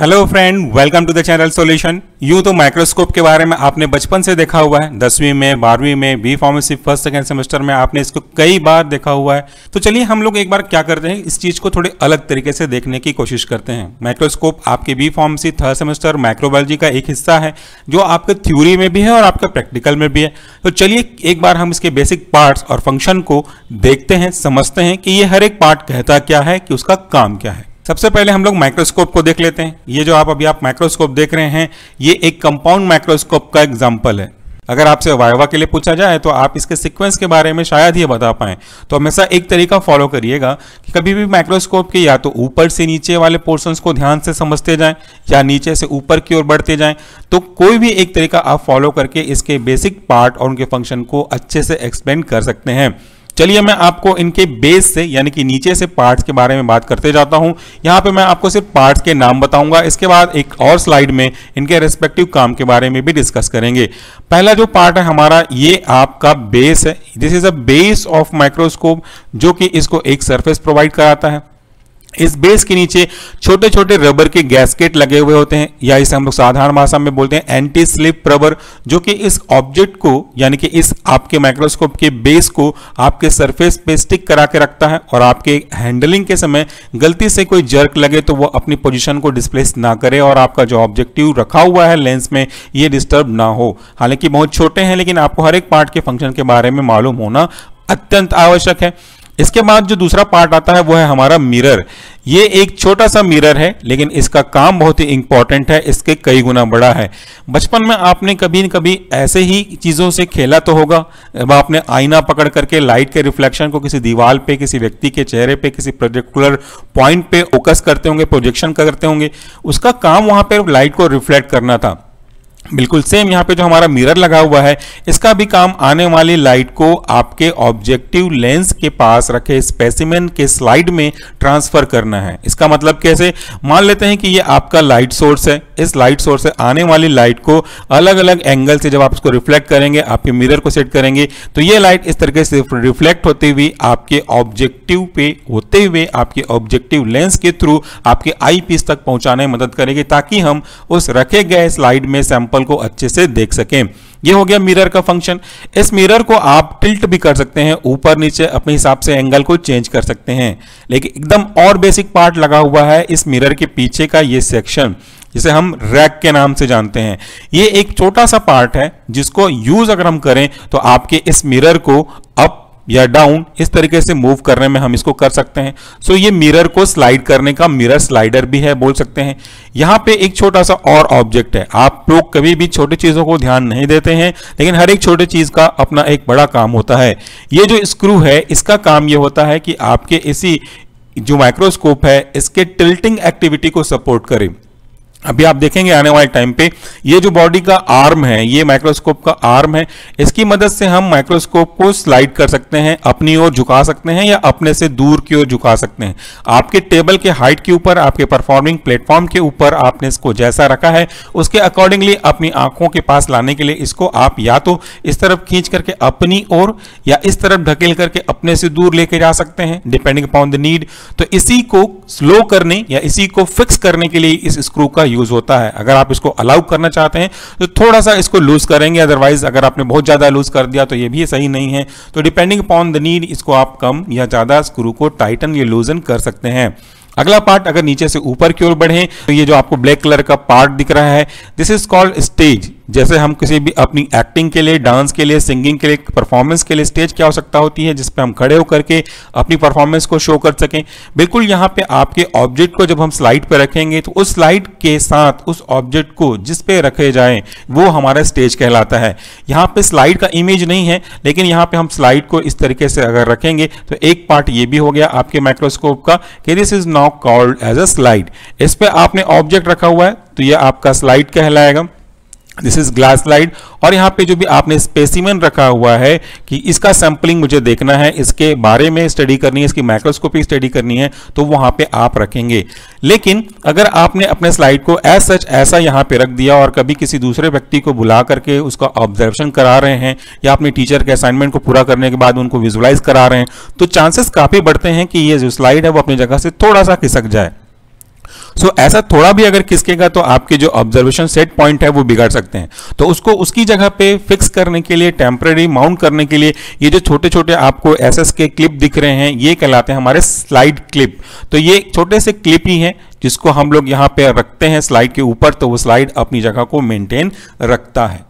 hello friend welcome to the channel solution you तो microscope के बारे में आपने बचपन से देखा हुआ है दसवीं में बारहवीं में B pharmacy first second semester में आपने इसको कई बार देखा हुआ है तो चलिए हम लोग एक बार क्या करते हैं इस चीज को थोड़े अलग तरीके से देखने की कोशिश करते हैं माइक्रोस्कोप आपके B pharmacy third semester microbiology का एक हिस्सा है जो आपके थ्योरी में भी है और आपके प्रैक्टिकल में भी है तो चलिए एक बार हम इसके बेसिक पार्ट्स और फंक्शन को देखते हैं समझते हैं कि ये हर एक पार्ट कहता क्या है कि उसका काम क्या है सबसे पहले हम लोग माइक्रोस्कोप को देख लेते हैं ये जो आप अभी आप माइक्रोस्कोप देख रहे हैं ये एक कंपाउंड माइक्रोस्कोप का एग्जाम्पल है अगर आपसे वायवा के लिए पूछा जाए तो आप इसके सीक्वेंस के बारे में शायद ही बता पाए तो हमेशा एक तरीका फॉलो करिएगा कि कभी भी माइक्रोस्कोप के या तो ऊपर से नीचे वाले पोर्शंस को ध्यान से समझते जाएं या नीचे से ऊपर की ओर बढ़ते जाएं तो कोई भी एक तरीका आप फॉलो करके इसके बेसिक पार्ट और उनके फंक्शन को अच्छे से एक्सप्लेन कर सकते हैं चलिए मैं आपको इनके बेस से यानी कि नीचे से पार्ट्स के बारे में बात करते जाता हूं यहां पे मैं आपको सिर्फ पार्ट्स के नाम बताऊंगा इसके बाद एक और स्लाइड में इनके रेस्पेक्टिव काम के बारे में भी डिस्कस करेंगे पहला जो पार्ट है हमारा ये आपका बेस है this is a base of microscope जो कि इसको एक सर्फेस प्रोवाइड कराता है इस बेस के नीचे छोटे छोटे रबर के गैसकेट लगे हुए होते हैं या इसे हम लोग साधारण भाषा में बोलते हैं एंटी स्लिप रबर जो कि इस ऑब्जेक्ट को यानी कि इस आपके माइक्रोस्कोप के बेस को आपके सरफेस पे स्टिक करा के रखता है और आपके हैंडलिंग के समय गलती से कोई जर्क लगे तो वो अपनी पोजिशन को डिस्प्लेस ना करे और आपका जो ऑब्जेक्टिव रखा हुआ है लेंस में ये डिस्टर्ब ना हो हालांकि बहुत छोटे हैं लेकिन आपको हर एक पार्ट के फंक्शन के बारे में मालूम होना अत्यंत आवश्यक है इसके बाद जो दूसरा पार्ट आता है वो है हमारा मिरर ये एक छोटा सा मिरर है लेकिन इसका काम बहुत ही इंपॉर्टेंट है इसके कई गुना बड़ा है बचपन में आपने कभी न कभी ऐसे ही चीज़ों से खेला तो होगा जब आपने आईना पकड़ करके लाइट के रिफ्लेक्शन को किसी दीवार पे किसी व्यक्ति के चेहरे पे किसी प्रोजेक्टुलर पॉइंट पे ओकस करते होंगे प्रोजेक्शन करते होंगे उसका काम वहां पर लाइट को रिफ्लेक्ट करना था बिल्कुल सेम यहाँ पे जो हमारा मिरर लगा हुआ है इसका भी काम आने वाली लाइट को आपके ऑब्जेक्टिव लेंस के पास रखे स्पेसिमेन के स्लाइड में ट्रांसफर करना है इसका मतलब कैसे मान लेते हैं कि ये आपका लाइट सोर्स है इस लाइट सोर्स से आने वाली लाइट को अलग अलग एंगल से जब आप इसको रिफ्लेक्ट करेंगे आपके मिरर को सेट करेंगे तो ये लाइट इस तरीके से रिफ्लेक्ट होती हुई आपके ऑब्जेक्टिव पे होते हुए आपके ऑब्जेक्टिव लेंस के थ्रू आपके आई तक पहुंचाने में मदद करेगी ताकि हम उस रखे गए स्लाइड में सैंपल एग्जाम्पल को अच्छे से देख सकें ये हो गया मिरर का फंक्शन इस मिरर को आप टिल्ट भी कर सकते हैं ऊपर नीचे अपने हिसाब से एंगल को चेंज कर सकते हैं लेकिन एकदम और बेसिक पार्ट लगा हुआ है इस मिरर के पीछे का ये सेक्शन जिसे हम रैक के नाम से जानते हैं ये एक छोटा सा पार्ट है जिसको यूज अगर हम करें तो आपके इस मिरर को अप या डाउन इस तरीके से मूव करने में हम इसको कर सकते हैं सो so, ये मिरर को स्लाइड करने का मिरर स्लाइडर भी है बोल सकते हैं यहाँ पे एक छोटा सा और ऑब्जेक्ट है आप लोग कभी भी छोटी चीज़ों को ध्यान नहीं देते हैं लेकिन हर एक छोटी चीज़ का अपना एक बड़ा काम होता है ये जो स्क्रू है इसका काम ये होता है कि आपके इसी जो माइक्रोस्कोप है इसके टिल्टिंग एक्टिविटी को सपोर्ट करें अभी आप देखेंगे आने वाले टाइम पे ये जो बॉडी का आर्म है ये माइक्रोस्कोप का आर्म है इसकी मदद से हम माइक्रोस्कोप को स्लाइड कर सकते हैं अपनी ओर झुका सकते हैं या अपने से दूर की ओर झुका सकते हैं आपके टेबल के हाइट के ऊपर आपके परफॉर्मिंग प्लेटफॉर्म के ऊपर आपने इसको जैसा रखा है उसके अकॉर्डिंगली अपनी आंखों के पास लाने के लिए इसको आप या तो इस तरफ खींच करके अपनी ओर या इस तरफ ढकेल करके अपने से दूर लेके जा सकते हैं डिपेंडिंग अपॉन द नीड तो इसी को स्लो करने या इसी को फिक्स करने के लिए इस स्क्रू का यूज होता है अगर आप इसको अलाउ करना चाहते हैं तो थोड़ा सा इसको लूज करेंगे अदरवाइज अगर आपने बहुत ज़्यादा लूज कर दिया तो ये भी सही नहीं है तो डिपेंडिंग अपॉन द नीड इसको आप कम या ज़्यादा स्क्रू को टाइटन या लूजन कर सकते हैं अगला पार्ट अगर नीचे से ऊपर की ओर बढ़े तो ये जो आपको ब्लैक कलर का पार्ट दिख रहा है दिस इज कॉल्ड स्टेज जैसे हम किसी भी अपनी एक्टिंग के लिए डांस के लिए सिंगिंग के लिए परफॉर्मेंस के लिए स्टेज की आवश्यकता होती है जिसपे हम खड़े होकर के अपनी परफॉर्मेंस को शो कर सकें बिल्कुल यहाँ पे आपके ऑब्जेक्ट को जब हम स्लाइड पर रखेंगे तो उस स्लाइड के साथ उस ऑब्जेक्ट को जिस पे रखे जाए वो हमारा स्टेज कहलाता है यहाँ पे स्लाइड का इमेज नहीं है लेकिन यहाँ पे हम स्लाइड को इस तरीके से अगर रखेंगे तो एक पार्ट ये भी हो गया आपके माइक्रोस्कोप का कि this is not called as a slide इस पर आपने ऑब्जेक्ट रखा हुआ है तो यह आपका स्लाइड कहलाएगा दिस इज ग्लास स्लाइड और यहाँ पे जो भी आपने स्पेसिमेन रखा हुआ है कि इसका सैम्पलिंग मुझे देखना है इसके बारे में स्टडी करनी है इसकी माइक्रोस्कोपिक स्टडी करनी है तो वहाँ पे आप रखेंगे लेकिन अगर आपने अपने स्लाइड को एज सच ऐसा यहाँ पे रख दिया और कभी किसी दूसरे व्यक्ति को बुला करके उसका ऑब्जर्वेशन करा रहे हैं या अपने टीचर के असाइनमेंट को पूरा करने के बाद उनको विजुलाइज करा रहे हैं तो चांसेस काफ़ी बढ़ते हैं कि ये जो स्लाइड है वो अपनी जगह से थोड़ा सा खिसक जाए सो so, ऐसा थोड़ा भी अगर खिसकेगा तो आपके जो ऑब्जर्वेशन सेट पॉइंट है वो बिगाड़ सकते हैं तो उसको उसकी जगह पे फिक्स करने के लिए टेम्प्रेरी माउंट करने के लिए ये जो छोटे छोटे आपको एस के क्लिप दिख रहे हैं ये कहलाते हैं हमारे स्लाइड क्लिप तो ये छोटे से क्लिप ही हैं जिसको हम लोग यहाँ पे रखते हैं स्लाइड के ऊपर तो वो स्लाइड अपनी जगह को मेंटेन रखता है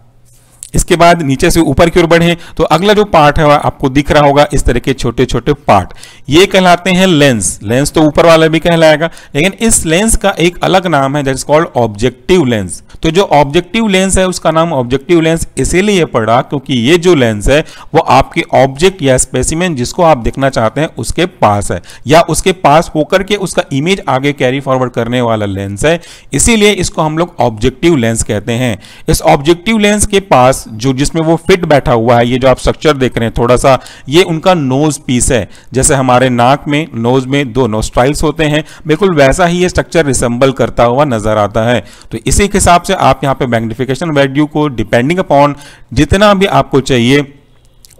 इसके बाद नीचे से ऊपर की ओर बढ़े तो अगला जो पार्ट है आपको दिख रहा होगा इस तरह के छोटे छोटे पार्ट ये कहलाते हैं लेंस लेंस तो ऊपर वाला भी कहलाएगा लेकिन इस लेंस का एक अलग नाम है that is called objective lens तो जो ऑब्जेक्टिव लेंस है उसका नाम ऑब्जेक्टिव लेंस इसीलिए पड़ा क्योंकि ये जो लेंस है वो आपके ऑब्जेक्ट या स्पेसिमेन जिसको आप देखना चाहते हैं उसके पास है या उसके पास होकर के उसका इमेज आगे कैरी फॉरवर्ड करने वाला लेंस है इसीलिए इसको हम लोग ऑब्जेक्टिव लेंस कहते हैं इस ऑब्जेक्टिव लेंस के पास पास जो जिसमें वो फिट बैठा हुआ है ये जो आप स्ट्रक्चर देख रहे हैं थोड़ा सा ये उनका नोज पीस है जैसे हमारे नाक में नोज में दो नोस्ट्राइल्स होते हैं बिल्कुल वैसा ही ये स्ट्रक्चर रिसम्बल करता हुआ नजर आता है तो इसी के हिसाब से आप यहाँ पे मैग्निफिकेशन वैल्यू को डिपेंडिंग अपॉन जितना भी आपको चाहिए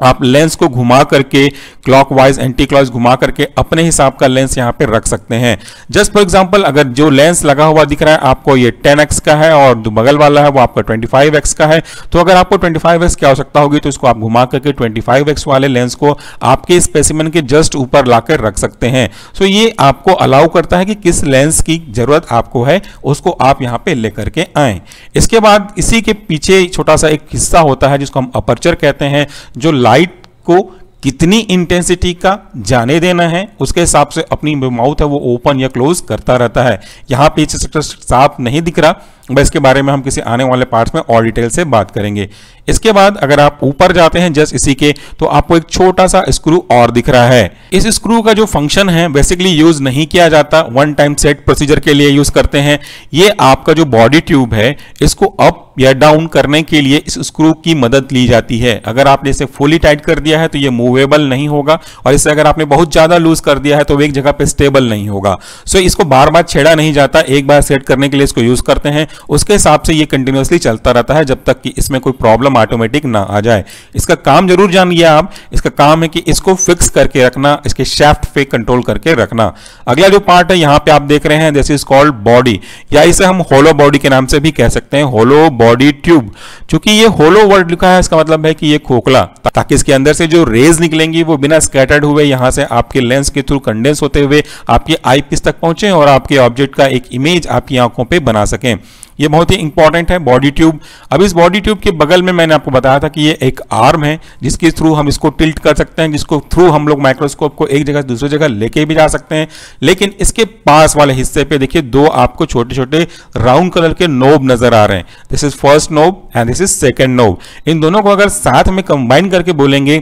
आप लेंस को घुमा करके क्लॉकवाइज एंटी क्लॉक घुमा करके अपने हिसाब का लेंस यहाँ पे रख सकते हैं जस्ट फॉर एग्जांपल अगर जो लेंस लगा हुआ दिख रहा है आपको ये 10x का है और जो बगल वाला है वो आपका 25x का है तो अगर आपको 25x की आवश्यकता होगी तो इसको आप घुमा करके 25x वाले लेंस को आपके स्पेसिमन के जस्ट ऊपर ला रख सकते हैं सो ये आपको अलाउ करता है कि किस लेंस की जरूरत आपको है उसको आप यहाँ पे लेकर के आए इसके बाद इसी के पीछे छोटा सा एक हिस्सा होता है जिसको हम अपर्चर कहते हैं जो लाइट को कि कितनी इंटेंसिटी का जाने देना है उसके हिसाब से अपनी माउथ है वो ओपन या क्लोज करता रहता है यहाँ पे साफ नहीं दिख रहा बस इसके बारे में हम किसी आने वाले पार्ट्स में और डिटेल से बात करेंगे इसके बाद अगर आप ऊपर जाते हैं जस्ट इसी के तो आपको एक छोटा सा स्क्रू और दिख रहा है इस स्क्रू का जो फंक्शन है बेसिकली यूज नहीं किया जाता वन टाइम सेट प्रोसीजर के लिए यूज करते हैं ये आपका जो बॉडी ट्यूब है इसको अप या डाउन करने के लिए इस स्क्रू की मदद ली जाती है अगर आपने इसे फुली टाइट कर दिया है तो ये मूवे स्टेबल नहीं होगा और इससे अगर आपने बहुत ज़्यादा लूज कर दिया है तो एक जगह पर स्टेबल नहीं होगा सो so, इसको बार बार छेड़ा नहीं जाता एक बार सेट करने के लिए इसको यूज़ करते हैं उसके हिसाब से ये कंटिन्यूसली चलता रहता है जब तक कि इसमें कोई प्रॉब्लम ऑटोमेटिक ना आ जाए इसका काम जरूर जानिए आप इसका काम है कि इसको फिक्स करके रखना इसके शेफ्ट पे कंट्रोल करके रखना अगला जो पार्ट है यहां पर आप देख रहे हैं दिस इज कॉल्ड बॉडी या इसे हम होलो बॉडी के नाम से भी कह सकते हैं होलो बॉडी ट्यूब चूंकि ये होलो वर्ड लिखा है इसका मतलब है कि ये खोखला ताकि इसके अंदर से जो रेज निकले निकलेंगी वो बिना स्कैटर्ड हुए यहाँ से आपके लेंस के थ्रू कंडेंस होते हुए आपके आई पीस तक पहुंचे और आपके ऑब्जेक्ट का एक इमेज आपकी आंखों पर बना सकें ये बहुत ही इंपॉर्टेंट है बॉडी ट्यूब अब इस बॉडी ट्यूब के बगल में मैंने आपको बताया था कि ये एक आर्म है जिसके थ्रू हम इसको टिल्ट कर सकते हैं जिसको थ्रू हम लोग माइक्रोस्कोप को एक जगह से दूसरी जगह लेके भी जा सकते हैं लेकिन इसके पास वाले हिस्से पे देखिए दो आपको छोटे छोटे राउंड कलर के नोब नजर आ रहे हैं this is first knob and this is second knob इन दोनों को अगर साथ में कंबाइन करके बोलेंगे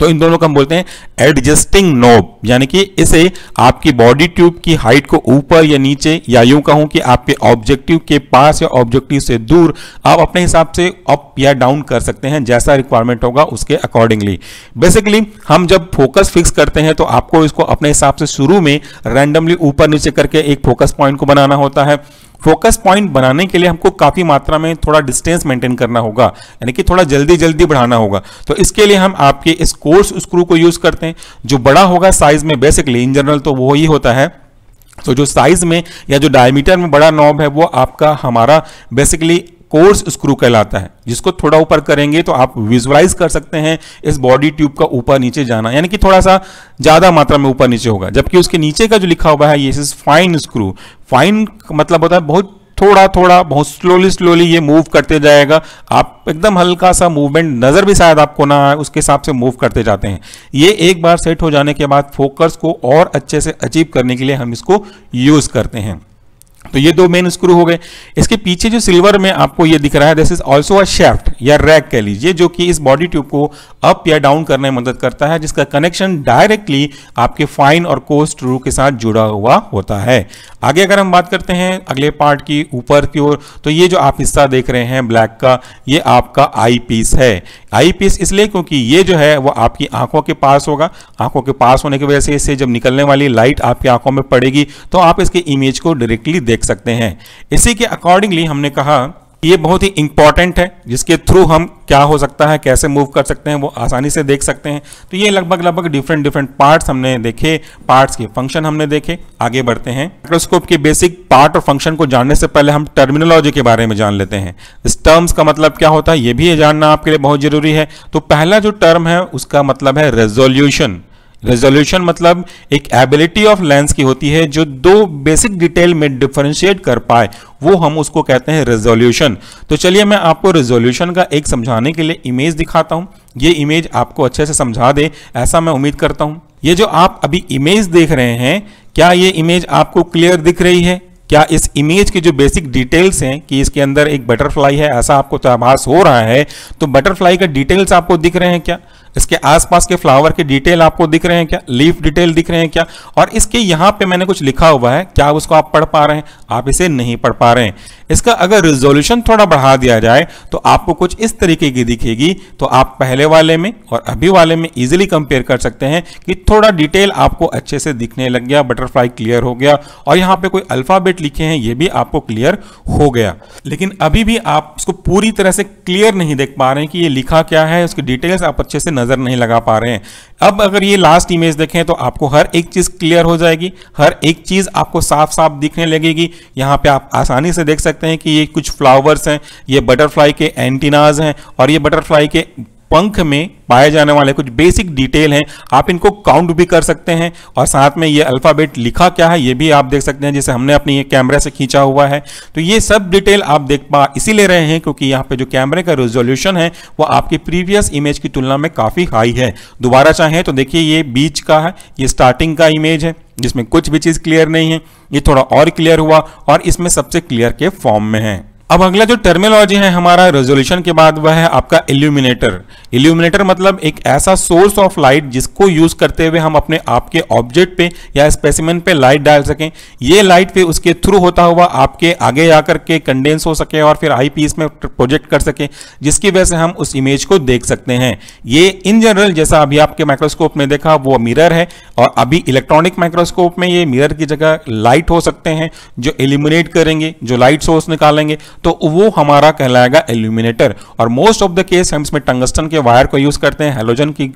तो इन दोनों को हम बोलते हैं एडजस्टिंग नोब यानी कि इसे आपकी बॉडी ट्यूब की हाइट को ऊपर या नीचे या यूं कहूं कि आपके ऑब्जेक्टिव के पास या ऑब्जेक्टिव से दूर आप अपने हिसाब से अप या डाउन कर सकते हैं जैसा रिक्वायरमेंट होगा उसके अकॉर्डिंगली बेसिकली हम जब फोकस फिक्स करते हैं तो आपको इसको अपने हिसाब से शुरू में रैंडमली ऊपर नीचे करके एक फोकस पॉइंट को बनाना होता है फोकस पॉइंट बनाने के लिए हमको काफ़ी मात्रा में थोड़ा डिस्टेंस मेंटेन करना होगा यानी कि थोड़ा जल्दी जल्दी बढ़ाना होगा तो इसके लिए हम आपके इस कोर्स स्क्रू को यूज़ करते हैं जो बड़ा होगा साइज में बेसिकली इन जनरल तो वो ही होता है तो जो साइज में या जो डायमीटर में बड़ा नॉब है वो आपका हमारा बेसिकली कोर्स स्क्रू कहलाता है जिसको थोड़ा ऊपर करेंगे तो आप विजुलाइज कर सकते हैं इस बॉडी ट्यूब का ऊपर नीचे जाना यानी कि थोड़ा सा ज़्यादा मात्रा में ऊपर नीचे होगा जबकि उसके नीचे का जो लिखा हुआ है ये इज फाइन स्क्रू फाइन मतलब होता है बहुत थोड़ा थोड़ा बहुत स्लोली स्लोली ये मूव करते जाएगा आप एकदम हल्का सा मूवमेंट नज़र भी शायद आपको ना आए उसके हिसाब से मूव करते जाते हैं ये एक बार सेट हो जाने के बाद फोकस को और अच्छे से अचीव करने के लिए हम इसको यूज़ करते हैं तो ये दो मेन स्क्रू हो गए इसके पीछे जो सिल्वर में आपको ये दिख रहा है this is also a shaft या रैक कह लीजिए जो कि इस बॉडी ट्यूब को अप या डाउन करने में मदद करता है जिसका कनेक्शन डायरेक्टली आपके फाइन और कोस्ट रू के साथ जुड़ा हुआ होता है आगे अगर हम बात करते हैं अगले पार्ट की ऊपर की ओर तो ये जो आप हिस्सा देख रहे हैं ब्लैक का ये आपका आई पीस है आई पीस इसलिए क्योंकि ये जो है वो आपकी आंखों के पास होगा आंखों के पास होने की वजह से इससे जब निकलने वाली लाइट आपकी आंखों में पड़ेगी तो आप इसके इमेज को डायरेक्टली देख देख सकते हैं इसी के अकॉर्डिंगली हमने कहा ये बहुत ही इंपॉर्टेंट है जिसके थ्रू हम क्या हो सकता है कैसे मूव कर सकते हैं वो आसानी से देख सकते हैं तो ये लगभग लगभग डिफरेंट डिफरेंट पार्ट्स हमने देखे पार्ट्स के फंक्शन हमने देखे आगे बढ़ते हैं माइक्रोस्कोप के बेसिक पार्ट और फंक्शन को जानने से पहले हम टर्मिनोलॉजी के बारे में जान लेते हैं इस टर्म्स का मतलब क्या होता है ये भी जानना आपके लिए बहुत जरूरी है तो पहला जो टर्म है उसका मतलब है रेजोल्यूशन रेजोल्यूशन मतलब एक एबिलिटी ऑफ लेंस की होती है जो दो बेसिक डिटेल में डिफरेंशिएट कर पाए वो हम उसको कहते हैं रेजोल्यूशन तो चलिए मैं आपको रेजोल्यूशन का एक समझाने के लिए इमेज दिखाता हूँ ये इमेज आपको अच्छे से समझा दे ऐसा मैं उम्मीद करता हूँ ये जो आप अभी इमेज देख रहे हैं क्या ये इमेज आपको क्लियर दिख रही है क्या इस इमेज की जो बेसिक डिटेल्स हैं कि इसके अंदर एक बटरफ्लाई है ऐसा आपको तो आभास हो रहा है तो बटरफ्लाई का डिटेल्स आपको दिख रहे हैं क्या इसके आसपास के फ्लावर के डिटेल आपको दिख रहे हैं क्या लीफ डिटेल दिख रहे हैं क्या और इसके यहाँ पे मैंने कुछ लिखा हुआ है क्या उसको आप पढ़ पा रहे हैं आप इसे नहीं पढ़ पा रहे हैं इसका अगर रिजोल्यूशन थोड़ा बढ़ा दिया जाए तो आपको कुछ इस तरीके की दिखेगी तो आप पहले वाले में और अभी वाले में इजिली कंपेयर कर सकते हैं कि थोड़ा डिटेल आपको अच्छे से दिखने लग गया बटरफ्लाई क्लियर हो गया और यहाँ पे कोई अल्फाबेट लिखे हैं ये भी आपको क्लियर हो गया लेकिन अभी भी आप इसको पूरी तरह से क्लियर नहीं देख पा रहे हैं कि ये लिखा क्या है उसकी डिटेल्स आप अच्छे से नजर नज़र नहीं लगा पा रहे हैं अब अगर ये लास्ट इमेज देखें तो आपको हर एक चीज़ क्लियर हो जाएगी हर एक चीज़ आपको साफ साफ दिखने लगेगी यहाँ पे आप आसानी से देख सकते हैं कि ये कुछ फ्लावर्स हैं ये बटरफ्लाई के एंटीनाज हैं और ये बटरफ्लाई के पंख में पाए जाने वाले कुछ बेसिक डिटेल हैं आप इनको काउंट भी कर सकते हैं और साथ में ये अल्फ़ाबेट लिखा क्या है ये भी आप देख सकते हैं जैसे हमने अपने ये कैमरे से खींचा हुआ है तो ये सब डिटेल आप देख पा इसीलिए रहे हैं क्योंकि यहाँ पे जो कैमरे का रेजोल्यूशन है वो आपके प्रीवियस इमेज की तुलना में काफ़ी हाई है दोबारा चाहें तो देखिए ये बीच का है ये स्टार्टिंग का इमेज है जिसमें कुछ भी चीज़ क्लियर नहीं है ये थोड़ा और क्लियर हुआ और इसमें सबसे क्लियर के फॉर्म में है अब अगला जो टर्मिनोलॉजी है हमारा रेजोल्यूशन के बाद वह है आपका इल्यूमिनेटर इल्यूमिनेटर मतलब एक ऐसा सोर्स ऑफ लाइट जिसको यूज करते हुए हम अपने आपके ऑब्जेक्ट पे या स्पेसिमेंट पे लाइट डाल सकें ये लाइट पे उसके थ्रू होता हुआ आपके आगे जाकर के कंडेंस हो सके और फिर आई पीस में प्रोजेक्ट कर सके जिसकी वजह से हम उस इमेज को देख सकते हैं ये इन जनरल जैसा अभी आपके माइक्रोस्कोप में देखा वो मिरर है और अभी इलेक्ट्रॉनिक माइक्रोस्कोप में ये मिरर की जगह लाइट हो सकते हैं जो एलिमिनेट करेंगे जो लाइट सोर्स निकालेंगे तो वो हमारा कहलाएगा एल्यूमिनेटर और मोस्ट ऑफ द केस हम इसमें टंगस्टन के वायर को यूज करते हैं हेलोजन की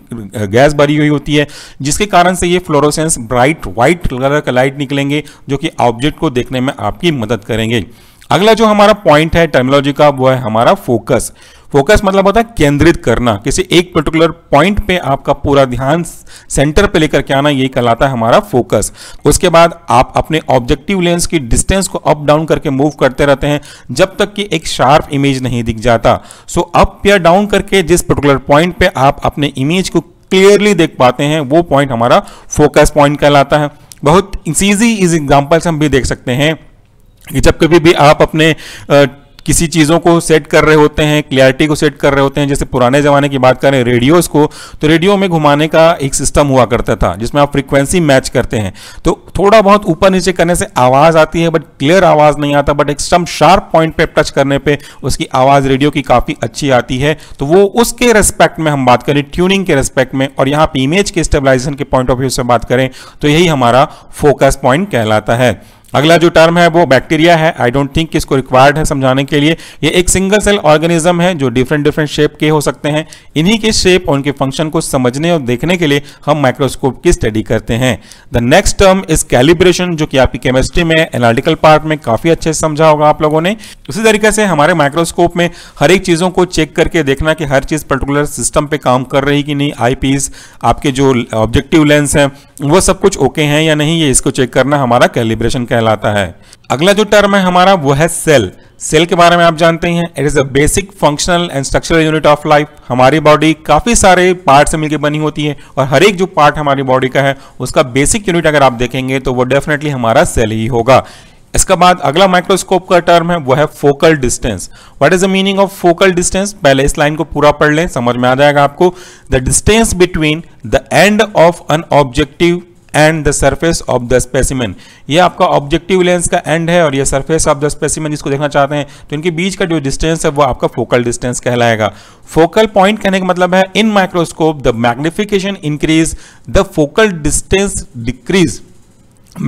गैस भरी हुई होती है जिसके कारण से ये फ्लोरोसेंस ब्राइट व्हाइट कलर का लाइट निकलेंगे जो कि ऑब्जेक्ट को देखने में आपकी मदद करेंगे अगला जो हमारा पॉइंट है टर्मिनोलॉजी का वो है हमारा फोकस फोकस मतलब होता है केंद्रित करना किसी एक पर्टिकुलर पॉइंट पे आपका पूरा ध्यान सेंटर पे लेकर के आना यही कहलाता है हमारा फोकस उसके बाद आप अपने ऑब्जेक्टिव लेंस की डिस्टेंस को अप डाउन करके मूव करते रहते हैं जब तक कि एक शार्प इमेज नहीं दिख जाता सो अप या डाउन करके जिस पर्टिकुलर पॉइंट पे आप अपने इमेज को क्लियरली देख पाते हैं वो पॉइंट हमारा फोकस पॉइंट कहलाता है बहुत इजी इज एग्जाम्पल से हम भी देख सकते हैं कि जब कभी भी आप अपने किसी चीज़ों को सेट कर रहे होते हैं क्लियरिटी को सेट कर रहे होते हैं जैसे पुराने ज़माने की बात करें रेडियोज़ को तो रेडियो में घुमाने का एक सिस्टम हुआ करता था जिसमें आप फ्रिक्वेंसी मैच करते हैं तो थोड़ा बहुत ऊपर नीचे करने से आवाज़ आती है बट क्लियर आवाज़ नहीं आता बट एकदम शार्प पॉइंट पर टच करने पर उसकी आवाज़ रेडियो की काफ़ी अच्छी आती है तो वो उसके रेस्पेक्ट में हम बात करें ट्यूनिंग के रेस्पेक्ट में और यहाँ पर इमेज के स्टेबलाइजेशन के पॉइंट ऑफ व्यू से बात करें तो यही हमारा फोकस पॉइंट कहलाता है अगला जो टर्म है वो बैक्टीरिया है आई डोंट थिंक इसको रिक्वायर्ड है समझाने के लिए ये एक सिंगल सेल ऑर्गेनिज्म है जो डिफरेंट डिफरेंट शेप के हो सकते हैं इन्हीं के शेप और उनके फंक्शन को समझने और देखने के लिए हम माइक्रोस्कोप की स्टडी करते हैं the next term is calibration जो कि आपकी केमिस्ट्री में एनालिटिकल पार्ट में काफी अच्छे से समझा होगा आप लोगों ने उसी तरीके से हमारे माइक्रोस्कोप में हर एक चीज़ों को चेक करके देखना कि हर चीज़ पर्टिकुलर सिस्टम पे काम कर रही कि नहीं आई आपके जो ऑब्जेक्टिव लेंस है वो सब कुछ ओके okay हैं या नहीं ये इसको चेक करना हमारा कैलिब्रेशन का कहलाता है अगला जो टर्म है हमारा वो है सेल सेल के बारे में आप जानते हैं it is a basic functional and structural unit of life हमारी बॉडी काफ़ी सारे पार्ट से मिलकर बनी होती है और हर एक जो पार्ट हमारी बॉडी का है उसका बेसिक यूनिट अगर आप देखेंगे तो वो डेफिनेटली हमारा सेल ही होगा इसके बाद अगला माइक्रोस्कोप का टर्म है वो है focal distance what is the meaning of focal distance पहले इस लाइन को पूरा पढ़ लें समझ में आ जाएगा आपको the distance between the end of an objective and the surface of the specimen ये आपका ऑब्जेक्टिव लेंस का एंड है और ये सर्फेस ऑफ द स्पेसिमेन जिसको देखना चाहते हैं तो इनके बीच का जो डिस्टेंस है वो आपका फोकल डिस्टेंस कहलाएगा फोकल पॉइंट कहने का मतलब है in microscope the magnification increase the focal distance decrease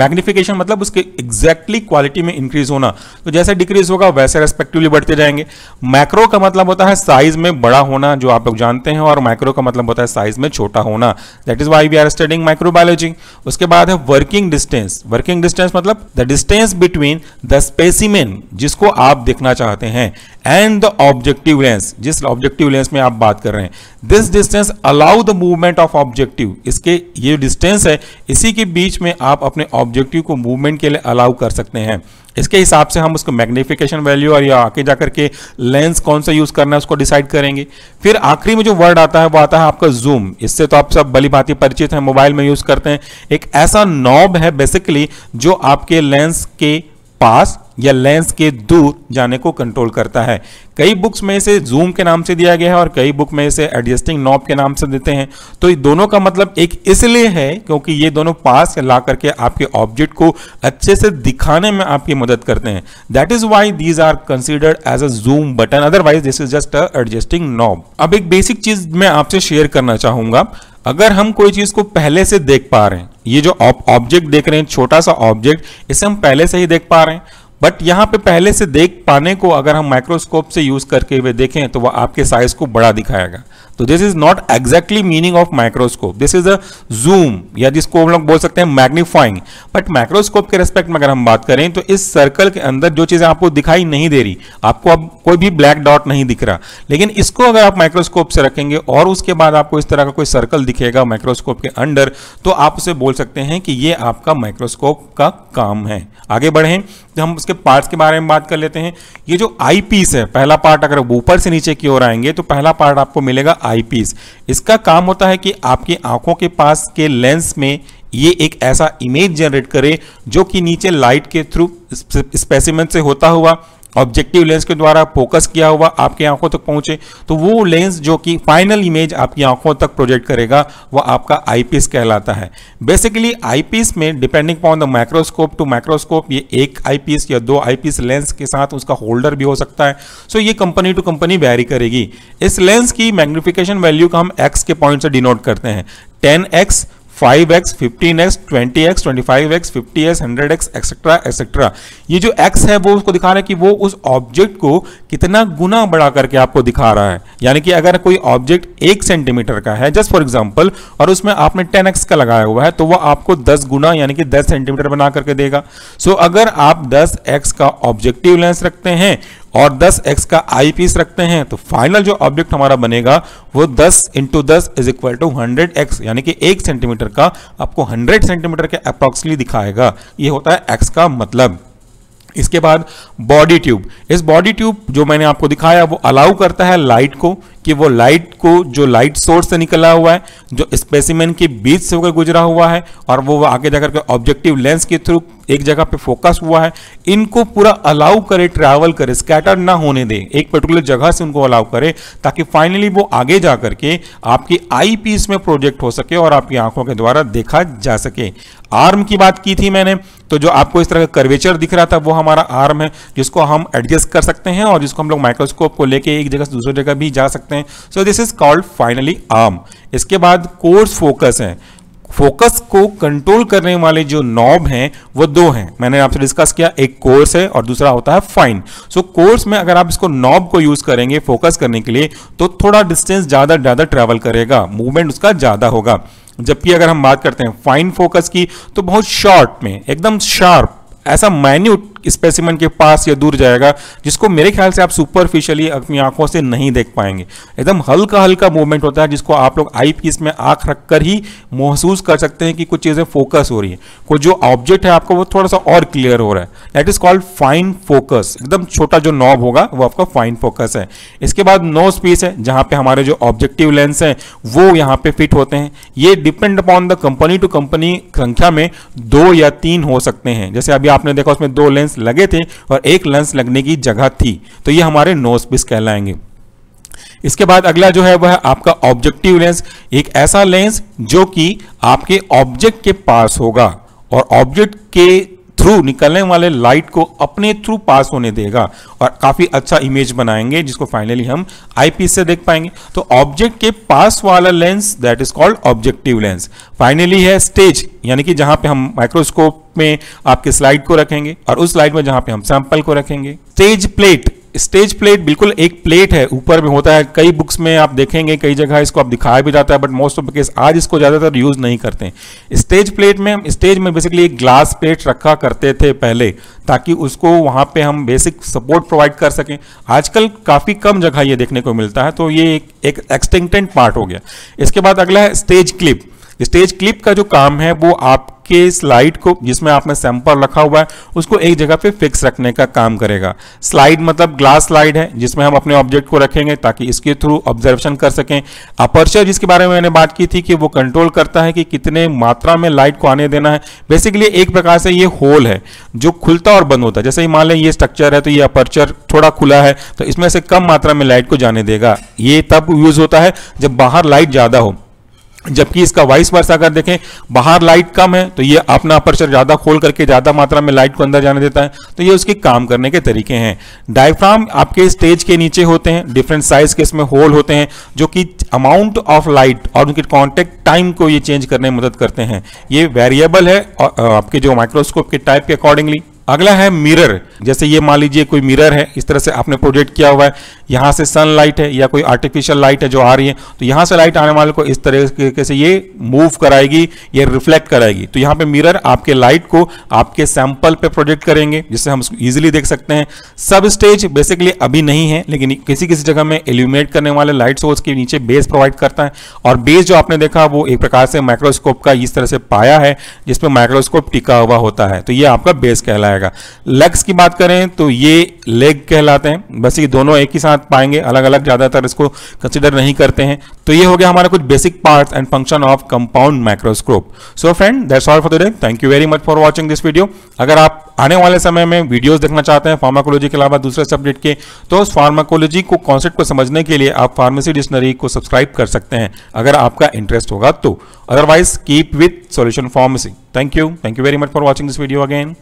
magnification मतलब उसके एग्जैक्टली क्वालिटी में इंक्रीज होना तो जैसे डिक्रीज होगा वैसे रेस्पेक्टिवली बढ़ते जाएंगे मैक्रो का मतलब होता है साइज में बड़ा होना जो आप लोग जानते हैं और माइक्रो का मतलब होता है साइज में छोटा होना that is why we are studying microbiology उसके बाद है वर्किंग डिस्टेंस वर्किंग डिस्टेंस मतलब the distance between the specimen जिसको आप देखना चाहते हैं एंड द ऑब्जेक्टिव लेंस जिस ऑब्जेक्टिव लेंस में आप बात कर रहे हैं this distance allow the movement of objective इसके ये डिस्टेंस है इसी के बीच में आप अपने ऑब्जेक्टिव को मूवमेंट के लिए अलाउ कर सकते हैं इसके हिसाब से हम उसको मैग्निफिकेशन वैल्यू और या आगे जाकर के लेंस कौन सा यूज़ करना है उसको डिसाइड करेंगे फिर आखिरी में जो वर्ड आता है वो आता है आपका जूम इससे तो आप सब बली भांति परिचित हैं मोबाइल में यूज़ करते हैं एक ऐसा नॉब है बेसिकली जो आपके लेंस के पास या लेंस के दूर जाने को कंट्रोल करता है कई बुक्स में इसे जूम के नाम से दिया गया है और कई बुक में इसे एडजस्टिंग नॉब के नाम से देते हैं तो ये दोनों का मतलब एक इसलिए है क्योंकि ये दोनों पास ला करके आपके ऑब्जेक्ट को अच्छे से दिखाने में आपकी मदद करते हैं that is why these are considered as a zoom button otherwise this is just a adjusting knob अब एक बेसिक चीज मैं आपसे शेयर करना चाहूंगा अगर हम कोई चीज को पहले से देख पा रहे हैं ये जो ऑब्जेक्ट देख रहे हैं छोटा सा ऑब्जेक्ट इसे हम पहले से ही देख पा रहे हैं बट यहाँ पे पहले से देख पाने को अगर हम माइक्रोस्कोप से यूज करके हुए देखें तो वह आपके साइज को बड़ा दिखाएगा तो this is not exactly meaning of microscope this is a zoom या जिसको हम लोग बोल सकते हैं मैग्नीफाइंग बट माइक्रोस्कोप के रेस्पेक्ट में अगर हम बात करें तो इस सर्कल के अंदर जो चीज़ें आपको दिखाई नहीं दे रही आपको अब कोई भी ब्लैक डॉट नहीं दिख रहा लेकिन इसको अगर आप माइक्रोस्कोप से रखेंगे और उसके बाद आपको इस तरह का कोई सर्कल दिखेगा माइक्रोस्कोप के अंडर तो आप उसे बोल सकते हैं कि ये आपका माइक्रोस्कोप का काम है आगे बढ़ें तो हम उसके पार्ट्स के बारे में बात कर लेते हैं ये जो आई पीस है पहला पार्ट अगर ऊपर से नीचे की ओर आएंगे तो पहला पार्ट आपको मिलेगा आईपीस इसका काम होता है कि आपकी आंखों के पास के लेंस में ये एक ऐसा इमेज जनरेट करे जो कि नीचे लाइट के थ्रू स्पेसिमेंट से होता हुआ ऑब्जेक्टिव लेंस के द्वारा फोकस किया हुआ आपकी आंखों तक पहुंचे तो वो लेंस जो कि फाइनल इमेज आपकी आंखों तक प्रोजेक्ट करेगा वह आपका आईपीस कहलाता है बेसिकली आईपीस में depending upon the microscope to microscope ये एक आईपीस या दो आईपीस लेंस के साथ उसका होल्डर भी हो सकता है सो so ये कंपनी टू कंपनी वैरी करेगी इस लेंस की मैग्निफिकेशन वैल्यू का हम एक्स के पॉइंट से डिनोट करते हैं ten X five X fifteen X twenty X twenty five X fifty X hundred X etcetera etcetera ये जो एक्स है वो उसको दिखा रहा है कि वो उस ऑब्जेक्ट को कितना गुना बढ़ा करके आपको दिखा रहा है यानी कि अगर कोई ऑब्जेक्ट एक सेंटीमीटर का है जस्ट फॉर एग्जाम्पल और उसमें आपने टेन एक्स का लगाया हुआ है तो वह आपको दस गुना यानी कि दस सेंटीमीटर बना करके देगा सो so, अगर आप दस एक्स का ऑब्जेक्टिव लेंस रखते हैं और 10 एक्स का आई पीस रखते हैं तो फाइनल जो ऑब्जेक्ट हमारा बनेगा वो 10 इंटू दस is equal to hundred X यानी कि एक सेंटीमीटर का आपको 100 सेंटीमीटर के अप्रोक्सली दिखाएगा ये होता है एक्स का मतलब इसके बाद बॉडी ट्यूब इस बॉडी ट्यूब जो मैंने आपको दिखाया वो अलाउ करता है लाइट को कि वो लाइट को जो लाइट सोर्स से निकला हुआ है जो स्पेसिमेन के बीच से होकर गुजरा हुआ है और वो आगे जाकर के ऑब्जेक्टिव लेंस के थ्रू एक जगह पे फोकस हुआ है इनको पूरा अलाउ करे ट्रैवल करे स्कैटर ना होने दे एक पर्टिकुलर जगह से उनको अलाउ करे ताकि फाइनली वो आगे जा करके आपकी आई पीस में प्रोजेक्ट हो सके और आपकी आंखों के द्वारा देखा जा सके आर्म की बात की थी मैंने तो जो आपको इस तरह का कर्वेचर दिख रहा था वो हमारा आर्म है जिसको हम एडजस्ट कर सकते हैं और जिसको हम लोग माइक्रोस्कोप को लेके एक जगह से दूसरी जगह भी जा सकते हैं so this is called finally arm इसके बाद कोर्स फोकस है फोकस को कंट्रोल करने वाले जो नॉब हैं वो दो हैं मैंने आपसे डिस्कस किया एक कोर्स है और दूसरा होता है फाइन सो so, कोर्स में अगर आप इसको नॉब को यूज करेंगे फोकस करने के लिए तो थोड़ा डिस्टेंस ज़्यादा ज़्यादा ट्रेवल करेगा मूवमेंट उसका ज़्यादा होगा जबकि अगर हम बात करते हैं फाइन फोकस की तो बहुत शॉर्ट में एकदम शार्प ऐसा माइन्यूट स्पेसिमेंट के पास या दूर जाएगा जिसको मेरे ख्याल से आप सुपरफिशियली अपनी आंखों से नहीं देख पाएंगे एकदम हल्का हल्का मूवमेंट होता है जिसको आप लोग आई पीस में आंख रखकर ही महसूस कर सकते हैं कि कुछ चीज़ें फोकस हो रही है कोई जो ऑब्जेक्ट है आपका वो थोड़ा सा और क्लियर हो रहा है that is called fine focus एकदम छोटा जो नॉब होगा वो आपका फाइन फोकस है इसके बाद नो स्पेस है जहां पे हमारे जो ऑब्जेक्टिव लेंस हैं वो यहाँ पे फिट होते हैं ये depend upon the company to company संख्या में दो या तीन हो सकते हैं जैसे अभी आपने देखा उसमें दो लेंस लगे थे और एक लेंस लगने की जगह थी तो ये हमारे नोज पिस कहलाएंगे इसके बाद अगला जो है वह आपका ऑब्जेक्टिव लेंस एक ऐसा लेंस जो कि आपके ऑब्जेक्ट के पास होगा और ऑब्जेक्ट के थ्रू निकलने वाले लाइट को अपने थ्रू पास होने देगा और काफ़ी अच्छा इमेज बनाएंगे जिसको फाइनली हम आईपीस से देख पाएंगे तो ऑब्जेक्ट के पास वाला lens that is called objective lens finally है स्टेज यानी कि जहां पे हम माइक्रोस्कोप में आपके स्लाइड को रखेंगे और उस स्लाइड में जहां पे हम सैंपल को रखेंगे स्टेज प्लेट स्टेज प्लेट बिल्कुल एक प्लेट है ऊपर में होता है कई बुक्स में आप देखेंगे कई जगह इसको आप दिखाया भी जाता है but most of the case आज इसको ज़्यादातर यूज़ नहीं करते हैं स्टेज प्लेट में हम स्टेज में बेसिकली एक ग्लास प्लेट रखा करते थे पहले ताकि उसको वहाँ पे हम बेसिक सपोर्ट प्रोवाइड कर सकें आजकल काफ़ी कम जगह ये देखने को मिलता है तो ये एक, एक एक्सटेंटेंट पार्ट हो गया इसके बाद अगला है स्टेज क्लिप स्टेज क्लिप का जो काम है वो आप के स्लाइड को जिसमें आपने सैंपल रखा हुआ है उसको एक जगह पे फिक्स रखने का काम करेगा स्लाइड मतलब ग्लास स्लाइड है जिसमें हम अपने ऑब्जेक्ट को रखेंगे ताकि इसके थ्रू ऑब्जर्वेशन कर सकें अपर्चर जिसके बारे में मैंने बात की थी कि वो कंट्रोल करता है कि कितने मात्रा में लाइट को आने देना है बेसिकली एक प्रकार से ये होल है जो खुलता और बंद होता है जैसे ही मान लें ये स्ट्रक्चर है तो ये अपर्चर थोड़ा खुला है तो इसमें से कम मात्रा में लाइट को जाने देगा ये तब यूज होता है जब बाहर लाइट ज़्यादा हो जबकि इसका वाइस वर्ष अगर देखें बाहर लाइट कम है तो ये अपना अपर्चर ज़्यादा खोल करके ज़्यादा मात्रा में लाइट को अंदर जाने देता है तो ये उसके काम करने के तरीके हैं डायफ्राम आपके स्टेज के नीचे होते हैं डिफरेंट साइज के इसमें होल होते हैं जो कि अमाउंट ऑफ लाइट और उनके कॉन्टेक्ट टाइम को ये चेंज करने में मदद करते हैं ये वेरिएबल है आपके जो माइक्रोस्कोप के टाइप के अकॉर्डिंगली अगला है मिरर जैसे ये मान लीजिए कोई मिरर है इस तरह से आपने प्रोजेक्ट किया हुआ है यहाँ से सन लाइट है या कोई आर्टिफिशियल लाइट है जो आ रही है तो यहाँ से लाइट आने वाले को इस तरीके से ये मूव कराएगी ये रिफ्लेक्ट कराएगी तो यहाँ पे मिरर आपके लाइट को आपके सैंपल पे प्रोजेक्ट करेंगे जिससे हम उसको ईजिली देख सकते हैं सब स्टेज बेसिकली अभी नहीं है लेकिन किसी किसी जगह में एल्यूमिनेट करने वाले लाइट सोर्स के नीचे बेस प्रोवाइड करता है और बेस जो आपने देखा वो एक प्रकार से माइक्रोस्कोप का इस तरह से पाया है जिसमें माइक्रोस्कोप टिका हुआ होता है तो ये आपका बेस कहलाया आएगा लेग्स की बात करें तो ये लेग कहलाते हैं बस ये दोनों एक ही साथ पाएंगे अलग अलग ज़्यादातर इसको कंसिडर नहीं करते हैं तो ये हो गया हमारा कुछ basic part and function of compound microscope so friend that's all for the day thank you very much for watching this video अगर आप आने वाले समय में वीडियोस देखना चाहते हैं फार्माकोलॉजी के अलावा दूसरे सब्जेक्ट के तो उस फार्माकोलॉजी को कॉन्सेप्ट को समझने के लिए आप फार्मेसी डिक्शनरी को सब्सक्राइब कर सकते हैं अगर आपका इंटरेस्ट होगा तो otherwise keep with solution pharmacy thank you thank you very much for watching this video again